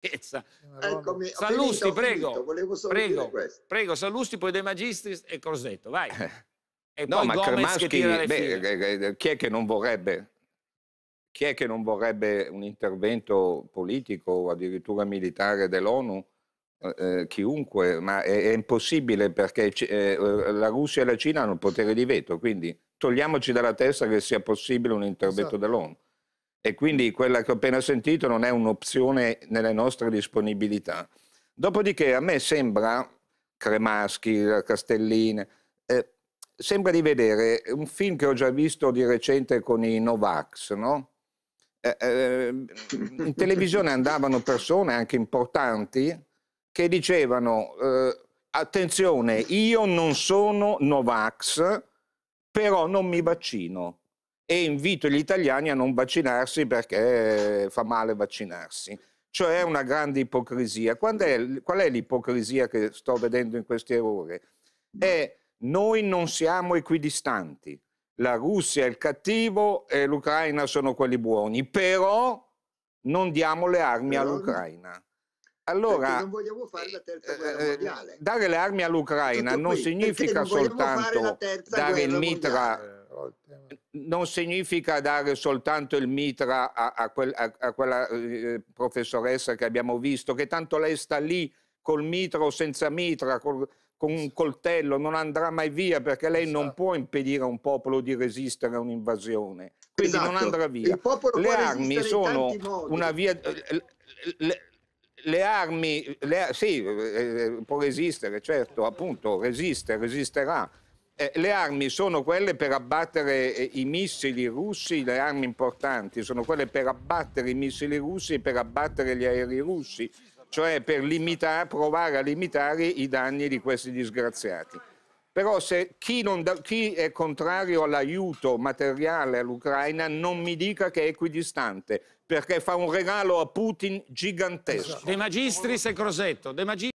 scherza. Eccomi, Sallusti, finito, prego. Finito. Prego, prego, Sallusti, poi De Magistris e Corsetto, vai. Eh. E no, ma Gomez Cremaschi, eh, eh, chi è che non vorrebbe? Chi è che non vorrebbe un intervento politico o addirittura militare dell'ONU? Eh, chiunque, ma è, è impossibile perché eh, la Russia e la Cina hanno il potere di veto, quindi togliamoci dalla testa che sia possibile un intervento esatto. dell'ONU e quindi quella che ho appena sentito non è un'opzione nelle nostre disponibilità. Dopodiché a me sembra, Cremaschi, Castellina, eh, sembra di vedere un film che ho già visto di recente con i Novax, no? Eh, eh, in televisione andavano persone anche importanti che dicevano eh, attenzione, io non sono Novax, però non mi vaccino e invito gli italiani a non vaccinarsi perché fa male vaccinarsi. Cioè una grande ipocrisia. È, qual è l'ipocrisia che sto vedendo in queste ore? Mm. È noi non siamo equidistanti. La Russia è il cattivo e l'Ucraina sono quelli buoni, però non diamo le armi però... all'Ucraina. Allora, eh, eh, eh, Dare le armi all'Ucraina non significa non soltanto dare il mitra non significa dare soltanto il mitra a, a, quel, a, a quella eh, professoressa che abbiamo visto, che tanto lei sta lì col mitra o senza mitra, col, con un coltello, non andrà mai via perché lei esatto. non può impedire a un popolo di resistere a un'invasione. Quindi esatto. non andrà via. Le armi sono una via... Eh, le, le armi, le, sì, eh, eh, può resistere, certo, appunto, resiste, resisterà eh, le armi sono quelle per abbattere eh, i missili russi, le armi importanti sono quelle per abbattere i missili russi e per abbattere gli aerei russi, cioè per limitare, provare a limitare i danni di questi disgraziati. Però se chi, da, chi è contrario all'aiuto materiale all'Ucraina non mi dica che è equidistante, perché fa un regalo a Putin gigantesco. De Magistris e Crosetto. De Magistris